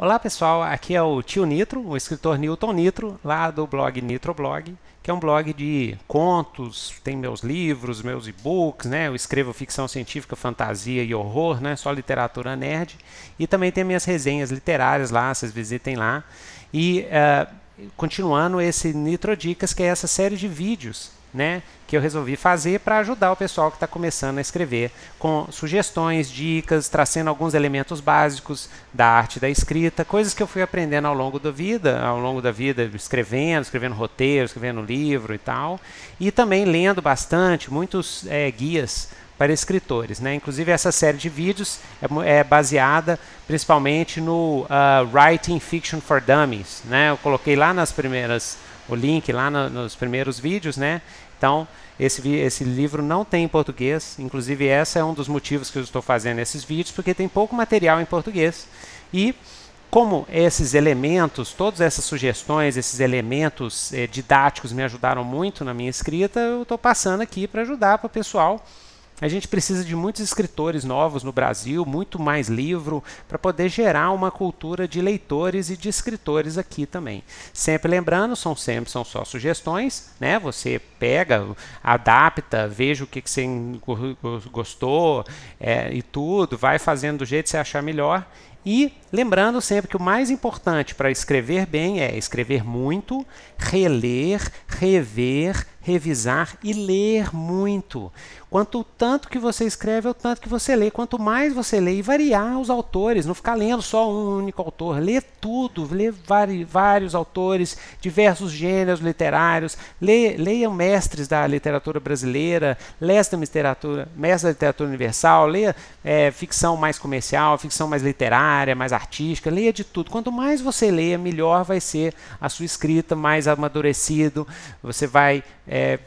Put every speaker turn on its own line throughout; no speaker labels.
Olá pessoal, aqui é o tio Nitro, o escritor Newton Nitro, lá do blog Nitroblog, que é um blog de contos, tem meus livros, meus e-books, né? Eu escrevo ficção científica, fantasia e horror, né? Só literatura nerd. E também tem minhas resenhas literárias lá, vocês visitem lá. E uh, continuando esse Nitro Dicas, que é essa série de vídeos né, que eu resolvi fazer para ajudar o pessoal que está começando a escrever, com sugestões, dicas, trazendo alguns elementos básicos da arte da escrita, coisas que eu fui aprendendo ao longo da vida, ao longo da vida, escrevendo, escrevendo roteiro, escrevendo livro e tal, e também lendo bastante, muitos é, guias para escritores. Né? Inclusive, essa série de vídeos é, é baseada principalmente no uh, Writing Fiction for Dummies. Né? Eu coloquei lá nas primeiras o link lá no, nos primeiros vídeos, né? Então, esse, esse livro não tem em português, inclusive esse é um dos motivos que eu estou fazendo esses vídeos, porque tem pouco material em português. E como esses elementos, todas essas sugestões, esses elementos eh, didáticos me ajudaram muito na minha escrita, eu estou passando aqui para ajudar para o pessoal a gente precisa de muitos escritores novos no Brasil, muito mais livro, para poder gerar uma cultura de leitores e de escritores aqui também. Sempre lembrando, são sempre são só sugestões, né? Você pega, adapta, veja o que, que você gostou é, e tudo, vai fazendo do jeito que você achar melhor. E lembrando sempre que o mais importante para escrever bem é escrever muito, reler, rever, revisar e ler muito. Quanto tanto que você escreve é o tanto que você lê. Quanto mais você lê, e variar os autores, não ficar lendo só um único autor. Lê tudo, lê vários autores, diversos gêneros literários. Lê, leiam mestres da literatura brasileira, leia da literatura, mestres da literatura universal. Leia é, ficção mais comercial, ficção mais literária, mais artística. Leia de tudo. Quanto mais você lê, melhor vai ser a sua escrita, mais amadurecido. Você vai. É, é,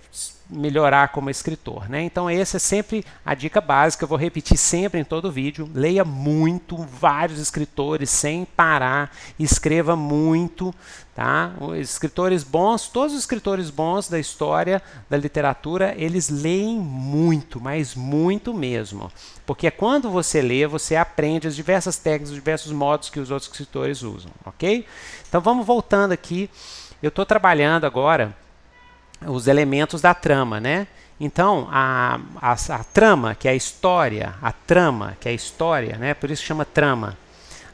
melhorar como escritor. Né? Então, essa é sempre a dica básica, eu vou repetir sempre em todo vídeo. Leia muito, vários escritores sem parar, escreva muito. Tá? Escritores bons, todos os escritores bons da história, da literatura, eles leem muito, mas muito mesmo. Porque é quando você lê, você aprende as diversas técnicas, os diversos modos que os outros escritores usam, ok? Então, vamos voltando aqui. Eu estou trabalhando agora os elementos da trama, né? Então, a, a, a, trama, que é a história, a trama, que é a história, né? por isso chama trama.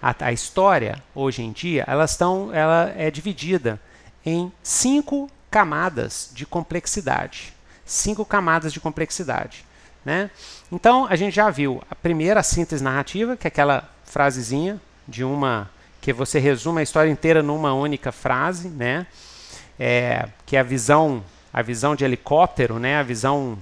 A, a história, hoje em dia, elas estão, ela é dividida em cinco camadas de complexidade. Cinco camadas de complexidade. Né? Então, a gente já viu a primeira, a síntese narrativa, que é aquela frasezinha de uma. que você resume a história inteira numa única frase, né? É, que é a visão a visão de helicóptero, né, a visão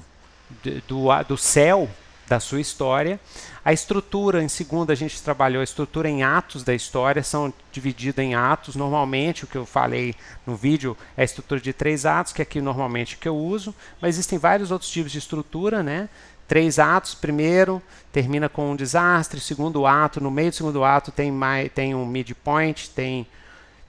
do, do céu da sua história. A estrutura, em segundo, a gente trabalhou a estrutura em atos da história, são divididas em atos. Normalmente, o que eu falei no vídeo é a estrutura de três atos, que é aqui normalmente que eu uso, mas existem vários outros tipos de estrutura, né? Três atos, primeiro termina com um desastre, segundo ato, no meio do segundo ato tem, mais, tem um midpoint, tem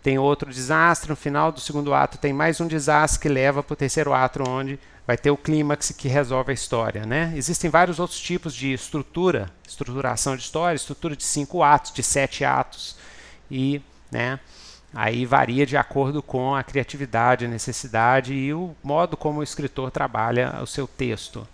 tem outro desastre, no final do segundo ato tem mais um desastre que leva para o terceiro ato, onde vai ter o clímax que resolve a história. Né? Existem vários outros tipos de estrutura, estruturação de história, estrutura de cinco atos, de sete atos, e né, aí varia de acordo com a criatividade, a necessidade e o modo como o escritor trabalha o seu texto.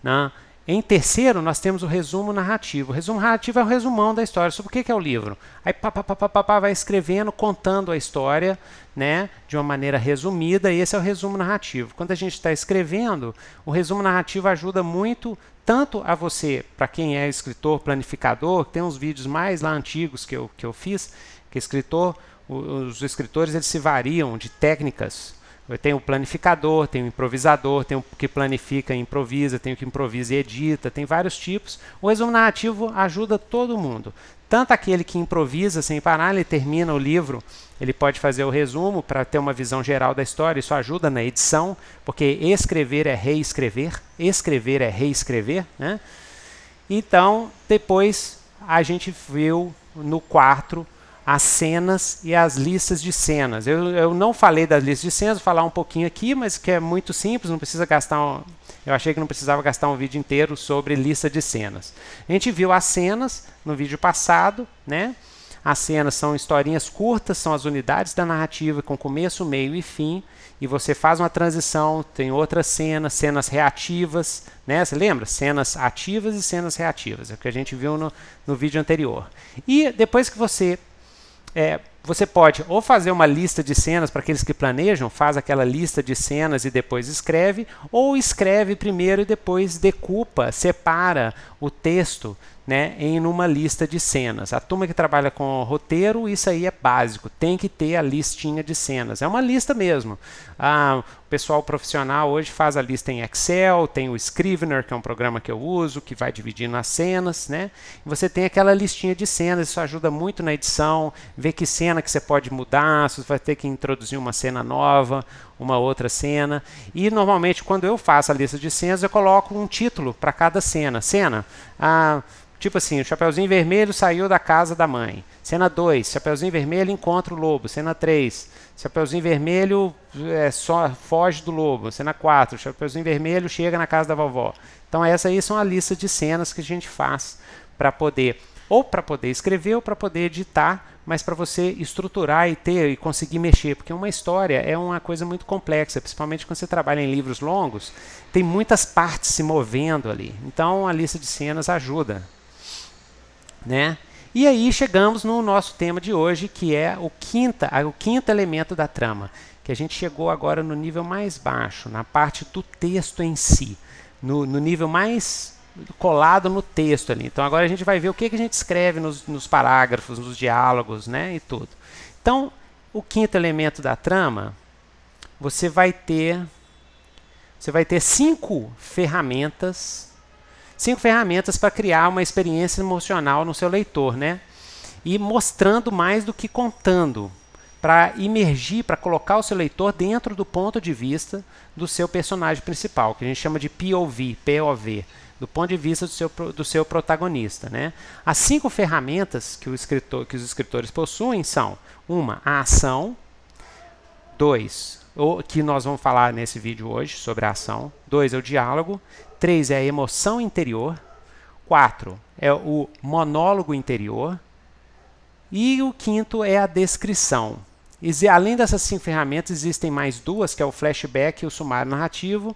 Né? Em terceiro, nós temos o resumo narrativo. O resumo narrativo é o resumão da história, sobre o que, é o livro. Aí pá, pá, pá, pá, pá, vai escrevendo, contando a história né, de uma maneira resumida, e esse é o resumo narrativo. Quando a gente está escrevendo, o resumo narrativo ajuda muito tanto a você, para quem é escritor, planificador, tem uns vídeos mais lá antigos que eu, que eu fiz, que escritor, os escritores eles se variam de técnicas tem o planificador, tem o improvisador, tem o que planifica e improvisa, tem o que improvisa e edita, tem vários tipos. O resumo narrativo ajuda todo mundo. Tanto aquele que improvisa sem parar, ele termina o livro, ele pode fazer o resumo para ter uma visão geral da história, isso ajuda na edição, porque escrever é reescrever, escrever é reescrever. Né? Então, depois a gente viu no 4 as cenas e as listas de cenas. Eu, eu não falei das listas de cenas, vou falar um pouquinho aqui, mas que é muito simples, não precisa gastar. Um, eu achei que não precisava gastar um vídeo inteiro sobre lista de cenas. A gente viu as cenas no vídeo passado, né? As cenas são historinhas curtas, são as unidades da narrativa com começo, meio e fim, e você faz uma transição, tem outras cenas, cenas reativas, né? Você lembra? Cenas ativas e cenas reativas, é o que a gente viu no, no vídeo anterior. E depois que você é, você pode ou fazer uma lista de cenas para aqueles que planejam, faz aquela lista de cenas e depois escreve, ou escreve primeiro e depois decupa, separa o texto né, em uma lista de cenas. A turma que trabalha com roteiro, isso aí é básico, tem que ter a listinha de cenas. É uma lista mesmo. Ah, o pessoal profissional hoje faz a lista em Excel, tem o Scrivener, que é um programa que eu uso, que vai dividindo as cenas, né? E você tem aquela listinha de cenas, isso ajuda muito na edição, ver que cena que você pode mudar, se você vai ter que introduzir uma cena nova, uma outra cena. E normalmente quando eu faço a lista de cenas, eu coloco um título para cada cena. Cena, a, ah, tipo assim, o Chapeuzinho Vermelho saiu da casa da mãe. Cena 2, Chapeuzinho Vermelho encontra o lobo. Cena 3, Chapeuzinho Vermelho é, só, foge do lobo. Cena 4, Chapeuzinho Vermelho chega na casa da vovó. Então essa aí são a lista de cenas que a gente faz para poder ou para poder escrever ou para poder editar mas para você estruturar e ter e conseguir mexer, porque uma história é uma coisa muito complexa, principalmente quando você trabalha em livros longos, tem muitas partes se movendo ali. Então a lista de cenas ajuda, né? E aí chegamos no nosso tema de hoje, que é o quinta, o quinto elemento da trama, que a gente chegou agora no nível mais baixo, na parte do texto em si, no, no nível mais colado no texto ali. Então agora a gente vai ver o que, que a gente escreve nos, nos parágrafos, nos diálogos, né, e tudo. Então, o quinto elemento da trama, você vai ter você vai ter cinco ferramentas, cinco ferramentas para criar uma experiência emocional no seu leitor, né? E mostrando mais do que contando, para imergir, para colocar o seu leitor dentro do ponto de vista do seu personagem principal, que a gente chama de POV, POV, do ponto de vista do seu, do seu protagonista. Né? As cinco ferramentas que, o escritor, que os escritores possuem são: uma, a ação, dois, o, que nós vamos falar nesse vídeo hoje sobre a ação, dois, é o diálogo, três, é a emoção interior, quatro, é o monólogo interior, e o quinto é a descrição. E, além dessas cinco ferramentas, existem mais duas, que é o flashback e o sumário narrativo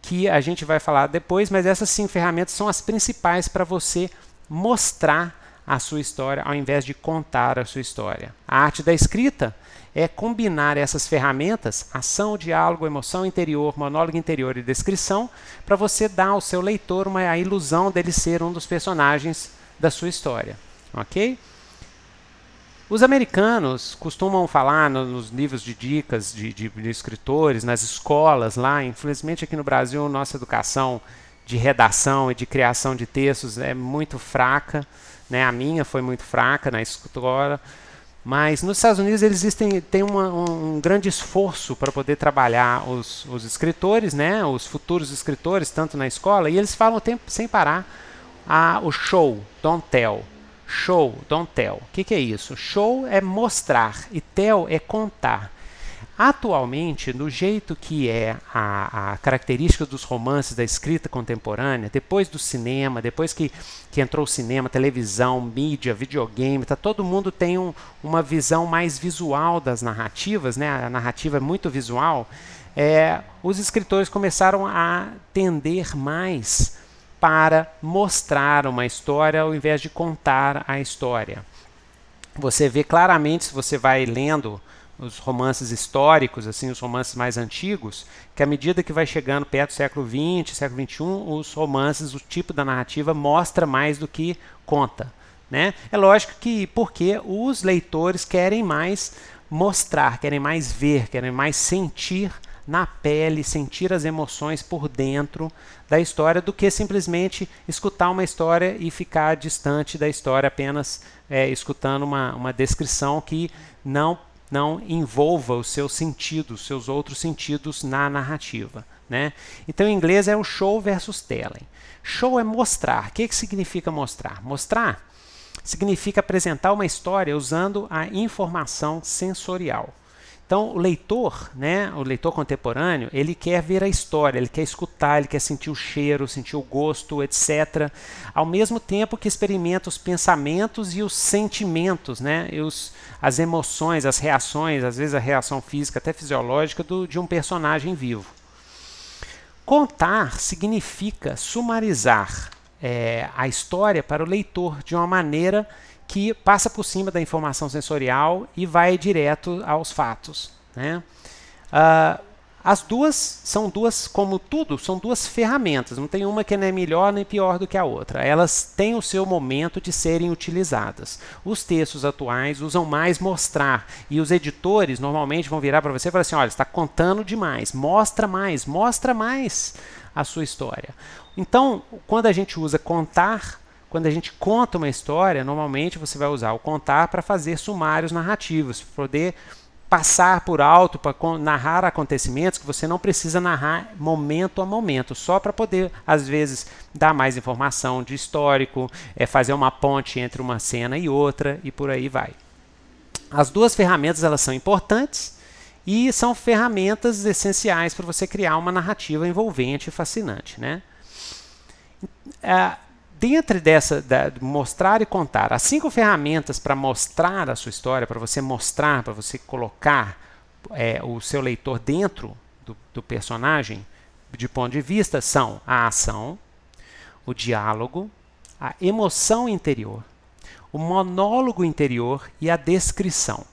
que a gente vai falar depois, mas essas sim ferramentas são as principais para você mostrar a sua história ao invés de contar a sua história. A arte da escrita é combinar essas ferramentas, ação, diálogo, emoção interior, monólogo interior e descrição, para você dar ao seu leitor uma a ilusão dele ser um dos personagens da sua história, OK? Os americanos costumam falar no, nos livros de dicas de, de, de, escritores, nas escolas lá. Infelizmente, aqui no Brasil, nossa educação de redação e de criação de textos é muito fraca. Né? A minha foi muito fraca na escritora. Mas nos Estados Unidos eles existem, tem uma, um, grande esforço para poder trabalhar os, os escritores, né? os futuros escritores, tanto na escola, e eles falam o tempo sem parar a, o show, don't tell. Show, don't tell. O que, que é isso? Show é mostrar e tell é contar. Atualmente, no jeito que é a, a, característica dos romances da escrita contemporânea, depois do cinema, depois que, que entrou o cinema, televisão, mídia, videogame, tá, todo mundo tem um, uma visão mais visual das narrativas, né? a narrativa é muito visual. É, os escritores começaram a tender mais para mostrar uma história ao invés de contar a história. Você vê claramente, se você vai lendo os romances históricos, assim, os romances mais antigos, que à medida que vai chegando perto do século XX, século XXI, os romances, o tipo da narrativa mostra mais do que conta. Né? É lógico que porque os leitores querem mais mostrar, querem mais ver, querem mais sentir na pele, sentir as emoções por dentro da história, do que simplesmente escutar uma história e ficar distante da história apenas é, escutando uma, uma descrição que não não envolva os seus sentidos, seus outros sentidos na narrativa. Né? Então, em inglês é o show versus telling. Show é mostrar. O que, que significa mostrar? Mostrar significa apresentar uma história usando a informação sensorial. Então, o leitor, né, o leitor contemporâneo, ele quer ver a história, ele quer escutar, ele quer sentir o cheiro, sentir o gosto, etc. Ao mesmo tempo que experimenta os pensamentos e os sentimentos, né, os, as emoções, as reações, às vezes a reação física, até fisiológica, do, de um personagem vivo. Contar significa sumarizar é, a história para o leitor de uma maneira que passa por cima da informação sensorial e vai direto aos fatos. Né? Uh, as duas são duas, como tudo, são duas ferramentas. Não tem uma que é melhor nem pior do que a outra. Elas têm o seu momento de serem utilizadas. Os textos atuais usam mais mostrar. E os editores normalmente vão virar para você e falar assim: olha, está contando demais, mostra mais, mostra mais a sua história. Então, quando a gente usa contar, quando a gente conta uma história, normalmente você vai usar o contar para fazer sumários narrativos, poder passar por alto, para narrar acontecimentos que você não precisa narrar momento a momento, só para poder, às vezes, dar mais informação de histórico, é, fazer uma ponte entre uma cena e outra e por aí vai. As duas ferramentas elas são importantes e são ferramentas essenciais para você criar uma narrativa envolvente e fascinante. Né? É, dentro dessa da, mostrar e contar, as cinco ferramentas para mostrar a sua história, para você mostrar, para você colocar é, o seu leitor dentro do, do personagem, de ponto de vista, são a ação, o diálogo, a emoção interior, o monólogo interior e a descrição.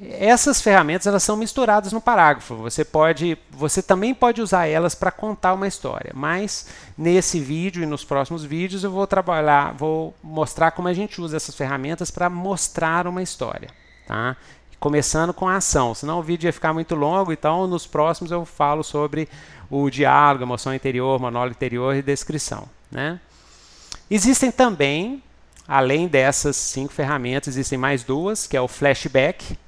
Essas ferramentas elas são misturadas no parágrafo. Você pode, você também pode usar elas para contar uma história. Mas nesse vídeo e nos próximos vídeos eu vou trabalhar, vou mostrar como a gente usa essas ferramentas para mostrar uma história, tá? Começando com a ação, senão o vídeo ia ficar muito longo, então nos próximos eu falo sobre o diálogo, emoção interior, monólogo interior e descrição. Né? Existem também, além dessas cinco ferramentas, existem mais duas, que é o flashback,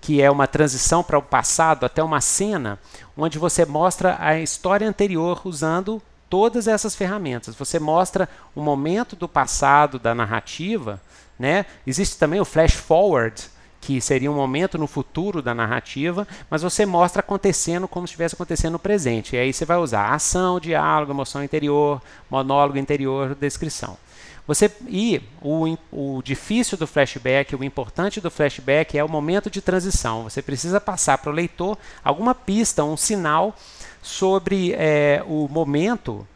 que é uma transição para o passado até uma cena, onde você mostra a história anterior usando todas essas ferramentas. Você mostra o momento do passado da narrativa, né? Existe também o flash forward, que seria um momento no futuro da narrativa, mas você mostra acontecendo como se estivesse acontecendo no presente. E aí você vai usar ação, diálogo, emoção interior, monólogo interior, descrição. Você e o, o difícil do flashback, o importante do flashback é o momento de transição. Você precisa passar para o leitor alguma pista, um sinal sobre é, o momento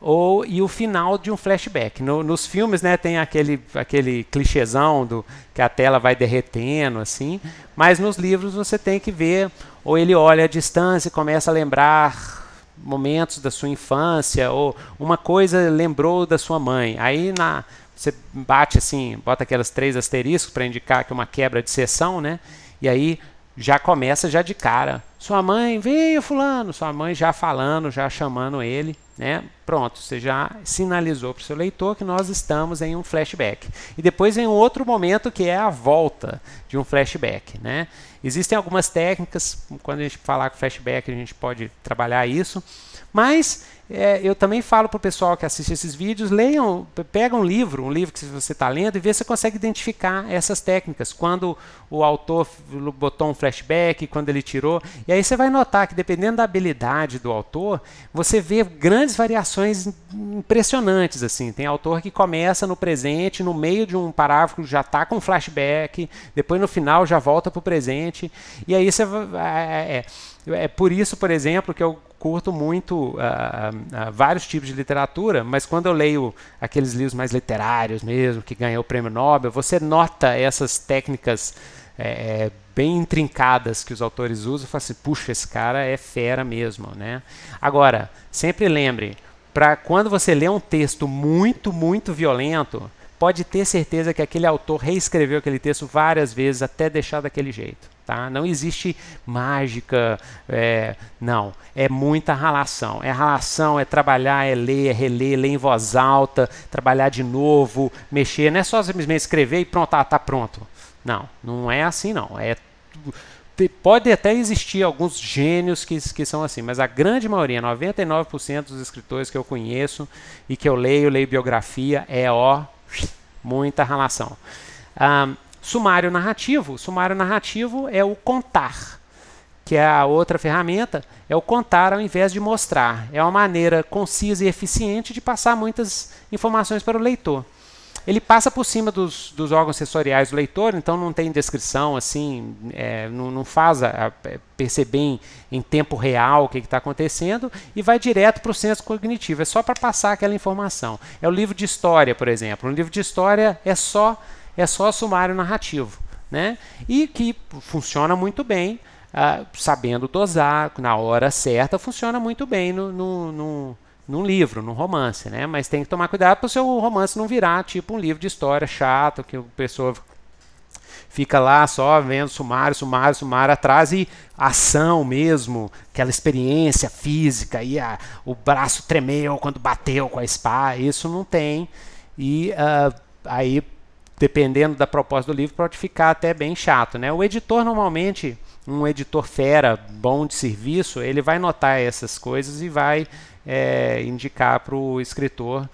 ou e o final de um flashback. No, nos filmes, né, tem aquele aquele clichêzão do que a tela vai derretendo assim, mas nos livros você tem que ver ou ele olha a distância e começa a lembrar momentos da sua infância, ou uma coisa lembrou da sua mãe. Aí na, você bate assim, bota aquelas três asteriscos para indicar que é uma quebra de sessão, né? E aí já começa já de cara. Sua mãe, veio fulano, sua mãe já falando, já chamando ele, né? Pronto, você já sinalizou para o seu leitor que nós estamos em um flashback. E depois em outro momento que é a volta de um flashback, né? Existem algumas técnicas, quando a gente falar com flashback, a gente pode trabalhar isso, mas é, eu também falo para o pessoal que assiste esses vídeos, leiam, pega um livro, um livro que você está lendo e vê se você consegue identificar essas técnicas, quando o autor botou um flashback, quando ele tirou, e aí você vai notar que dependendo da habilidade do autor, você vê grandes variações impressionantes assim. Tem autor que começa no presente, no meio de um parágrafo já está com flashback, depois no final já volta para o presente, e aí você é, é, é. É, é por isso, por exemplo, que eu curto muito uh, uh, vários tipos de literatura, mas quando eu leio aqueles livros mais literários mesmo, que ganham o prêmio Nobel, você nota essas técnicas é, é, bem intrincadas que os autores usam, e fala assim, puxa, esse cara é fera mesmo, né? Agora, sempre lembre, para quando você lê um texto muito, muito violento, pode ter certeza que aquele autor reescreveu aquele texto várias vezes até deixar daquele jeito. Tá? Não existe mágica, é, não. É muita relação. É relação, é trabalhar, é ler, é reler, ler em voz alta, trabalhar de novo, mexer. Não é só simplesmente escrever e pronto, tá tá pronto. Não, não é assim não. É pode até existir alguns gênios que, que são assim, mas a grande maioria, 99% dos escritores que eu conheço e que eu leio, leio biografia, é ó, muita relação. Um, Sumário narrativo. Sumário narrativo é o contar, que é a outra ferramenta, é o contar ao invés de mostrar. É uma maneira concisa e eficiente de passar muitas informações para o leitor. Ele passa por cima dos, dos órgãos sensoriais do leitor, então não tem descrição, assim, é, não, não, faz a, a perceber em, em, tempo real o que está acontecendo e vai direto para o senso cognitivo. É só para passar aquela informação. É o livro de história, por exemplo. Um livro de história é só é só sumário narrativo. Né? E que funciona muito bem, ah, sabendo dosar na hora certa, funciona muito bem no, no, no num livro, num romance, né? Mas tem que tomar cuidado para o seu romance não virar tipo um livro de história chato, que a pessoa fica lá só vendo sumário, sumário, sumário atrás e ação mesmo, aquela experiência física e a, o braço tremeu quando bateu com a espada, isso não tem. E uh, aí dependendo da proposta do livro, pode ficar até bem chato. Né? O editor, normalmente, um editor fera, bom de serviço, ele vai notar essas coisas e vai é, indicar para o escritor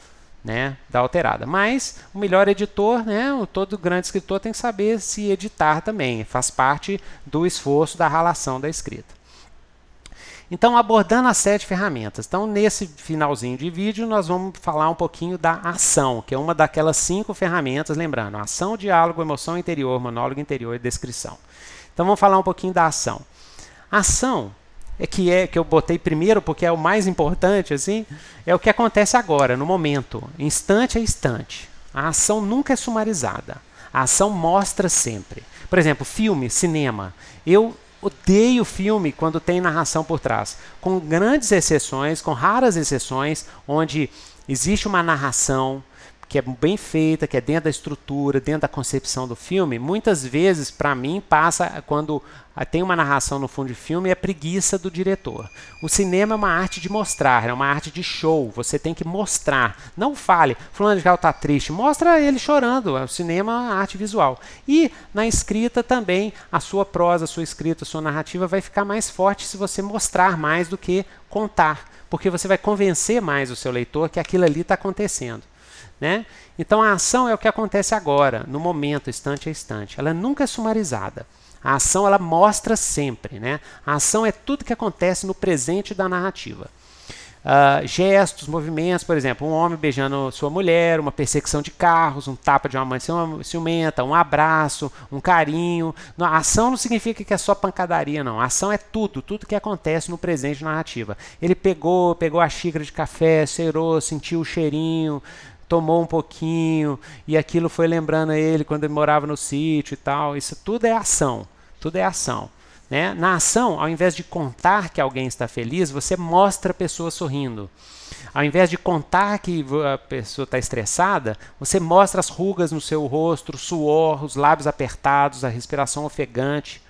né, dar alterada. Mas o melhor editor, né, todo grande escritor tem que saber se editar também, faz parte do esforço da ralação da escrita. Então, abordando as sete ferramentas. Então, nesse finalzinho de vídeo, nós vamos falar um pouquinho da ação, que é uma daquelas cinco ferramentas, lembrando, ação, diálogo, emoção interior, monólogo interior e descrição. Então, vamos falar um pouquinho da ação. Ação é que é que eu botei primeiro porque é o mais importante, assim, é o que acontece agora, no momento, instante a é instante. A ação nunca é sumarizada. A ação mostra sempre. Por exemplo, filme, cinema. Eu odeio filme quando tem narração por trás. Com grandes exceções, com raras exceções, onde existe uma narração que é bem feita, que é dentro da estrutura, dentro da concepção do filme, muitas vezes, para mim, passa quando ah, tem uma narração no fundo de filme, é preguiça do diretor. O cinema é uma arte de mostrar, é uma arte de show. Você tem que mostrar. Não fale, fulano de Gal está triste, mostra ele chorando. É o cinema é uma arte visual. E na escrita também, a sua prosa, a sua escrita, a sua narrativa vai ficar mais forte se você mostrar mais do que contar. Porque você vai convencer mais o seu leitor que aquilo ali está acontecendo. Né? Então a ação é o que acontece agora, no momento, instante a instante. Ela é nunca é sumarizada. A ação ela mostra sempre. Né? A ação é tudo que acontece no presente da narrativa. Uh, gestos, movimentos, por exemplo, um homem beijando sua mulher, uma perseguição de carros, um tapa de uma mãe ciumenta, um abraço, um carinho. a ação não significa que é só pancadaria, não. A ação é tudo, tudo que acontece no presente narrativa. Ele pegou, pegou a xícara de café, cheirou, sentiu o cheirinho, tomou um pouquinho e aquilo foi lembrando a ele quando ele morava no sítio e tal. Isso tudo é ação, tudo é ação. Né? Na ação, ao invés de contar que alguém está feliz, você mostra a pessoa sorrindo. Ao invés de contar que a pessoa está estressada, você mostra as rugas no seu rosto, o suor, os lábios apertados, a respiração ofegante.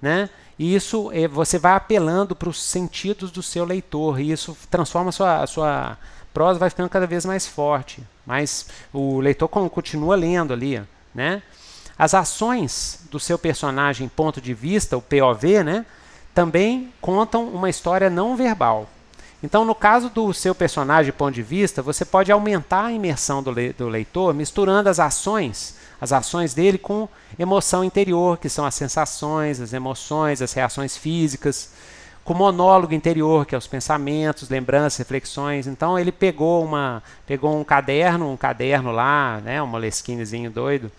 Né? E isso eh, você vai apelando para os sentidos do seu leitor, e isso transforma a sua, a sua prosa vai ficando cada vez mais forte, mas o leitor continua lendo ali, né? As ações do seu personagem ponto de vista, o POV, né, também contam uma história não verbal. Então, no caso do seu personagem ponto de vista, você pode aumentar a imersão do, le do leitor misturando as ações, as ações dele com emoção interior, que são as sensações, as emoções, as reações físicas com o monólogo interior, que é os pensamentos, lembranças, reflexões. Então ele pegou uma, pegou um caderno, um caderno lá, né, um molesquinezinho doido,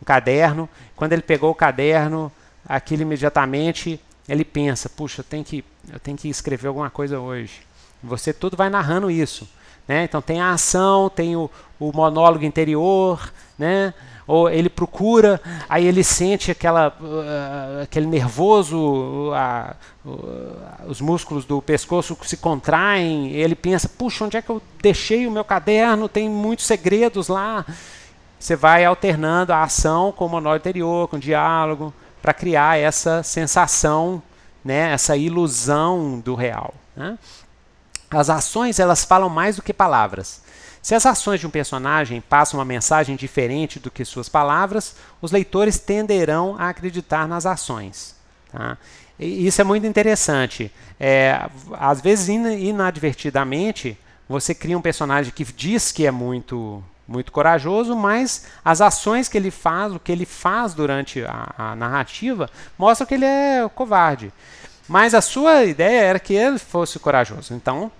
um caderno. Quando ele pegou o caderno, aquilo imediatamente ele pensa: puxa, eu tenho que, eu tenho que escrever alguma coisa hoje. Você tudo vai narrando isso. Né? Então tem a ação, tem o, o monólogo interior, né? ou ele procura, aí ele sente aquela, uh, uh aquele nervoso, uh, uh, os músculos do pescoço se contraem, ele pensa, puxa, onde é que eu deixei o meu caderno? Tem muitos segredos lá. Você vai alternando a ação com o monólogo interior, com o diálogo, para criar essa sensação, né, essa ilusão do real. Né? As ações elas falam mais do que palavras. Se as ações de um personagem passam uma mensagem diferente do que suas palavras, os leitores tenderão a acreditar nas ações. Tá? E isso é muito interessante. É, às vezes, inadvertidamente, você cria um personagem que diz que é muito muito corajoso, mas as ações que ele faz, o que ele faz durante a, a narrativa, mostram que ele é covarde. Mas a sua ideia era que ele fosse corajoso. Então,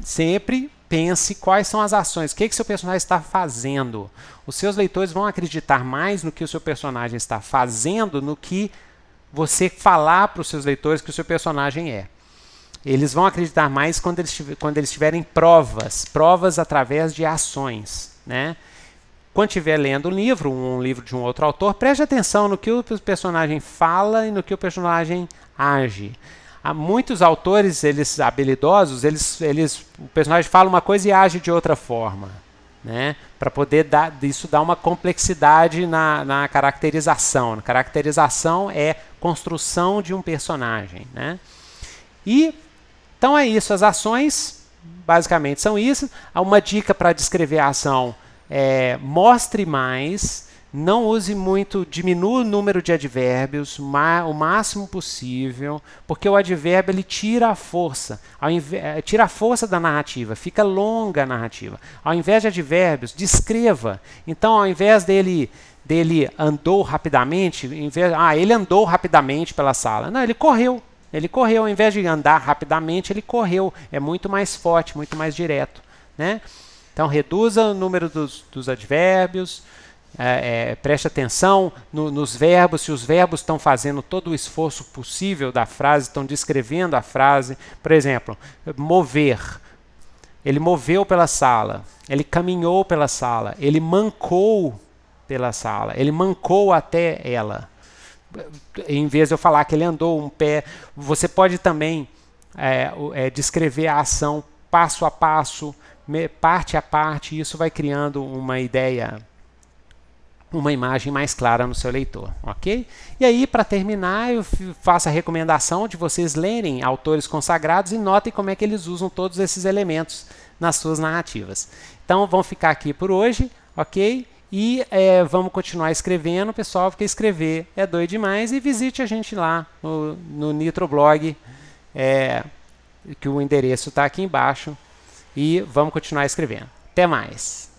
sempre pense quais são as ações, o que, que seu personagem está fazendo. Os seus leitores vão acreditar mais no que o seu personagem está fazendo, no que você falar para os seus leitores que o seu personagem é. Eles vão acreditar mais quando eles, quando eles tiverem provas, provas através de ações. Né? Quando estiver lendo um livro, um livro de um outro autor, preste atenção no que o personagem fala e no que o personagem age. Há muitos autores, eles habilidosos, eles, eles, o personagem fala uma coisa e age de outra forma, né? Para poder dar, isso dar uma complexidade na, na caracterização. caracterização é construção de um personagem, né? E então é isso. As ações basicamente são isso. Uma dica para descrever a ação é mostre mais não use muito, diminua o número de advérbios o máximo possível, porque o advérbio ele tira a força, eh, tira a força da narrativa, fica longa a narrativa. Ao invés de advérbios, descreva. Então, ao invés dele dele andou rapidamente, em vez, ah, ele andou rapidamente pela sala. Não, ele correu. Ele correu, ao invés de andar rapidamente, ele correu. É muito mais forte, muito mais direto. Né? Então, reduza o número dos, dos advérbios, é, é, preste atenção no, nos verbos, se os verbos estão fazendo todo o esforço possível da frase, estão descrevendo a frase. Por exemplo, mover. Ele moveu pela sala, ele caminhou pela sala, ele mancou pela sala, ele mancou até ela. Em vez de eu falar que ele andou um pé, você pode também é, é descrever a ação passo a passo, parte a parte, e isso vai criando uma ideia uma imagem mais clara no seu leitor, ok? E aí, para terminar, eu faço a recomendação de vocês lerem autores consagrados e notem como é que eles usam todos esses elementos nas suas narrativas. Então, vão ficar aqui por hoje, ok? E é, vamos continuar escrevendo, pessoal, porque escrever é doido demais. E visite a gente lá no, no Nitroblog, é, que o endereço está aqui embaixo. E vamos continuar escrevendo. Até mais!